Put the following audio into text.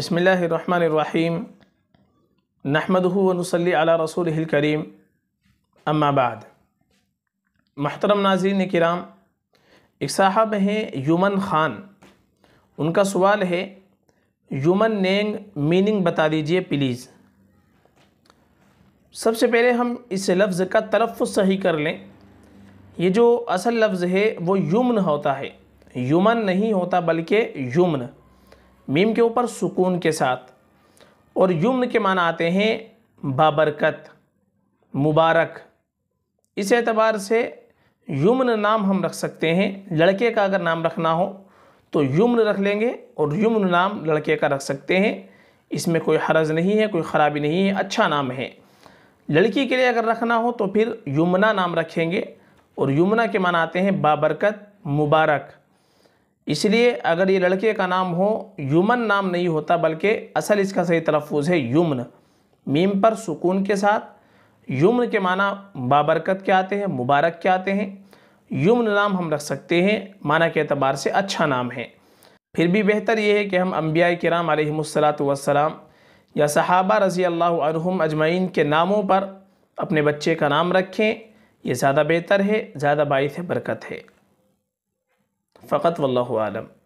बसमीम नहमदूनसली अला रसूल करीम अम्माबाद महतरम नाजीन कराम एक साहब हैं यूमन ख़ान उनका सवाल है यमन नेंग मीनिंग बता दीजिए प्लीज़ सबसे पहले हम इस लफ्ज़ का तलफ़ सही कर लें ये जो असल लफ्ज़ है वो यमन होता है यमन नहीं होता बल्कि यमन मीम के ऊपर सुकून के साथ और युम्न के माना आते हैं बाबरकत मुबारक इस एतबार से युम्न नाम हम रख सकते हैं लड़के का अगर नाम रखना हो तो युम्न रख लेंगे और युम्न नाम लड़के का रख सकते हैं इसमें कोई हरज नहीं है कोई ख़राबी नहीं है अच्छा नाम है लड़की के लिए अगर रखना हो तो फिर यमुना नाम रखेंगे और यमुना के माना आते हैं बाबरकत मुबारक इसलिए अगर ये लड़के का नाम हो युमन नाम नहीं होता बल्कि असल इसका सही तलफ़ है यमन मीम पर सुकून के साथ यमन के माना बाबरकत के आते हैं मुबारक के आते हैं यमन नाम हम रख सकते हैं माना के अतबार से अच्छा नाम है फिर भी बेहतर ये है कि हम अम्बिया कराम आलमसलात वसलाम या सहाबा रज़ी अल्लाह अजमैन के नामों पर अपने बच्चे का नाम रखें ये ज़्यादा बेहतर है ज़्यादा बायस बरकत है فقط والله أعلم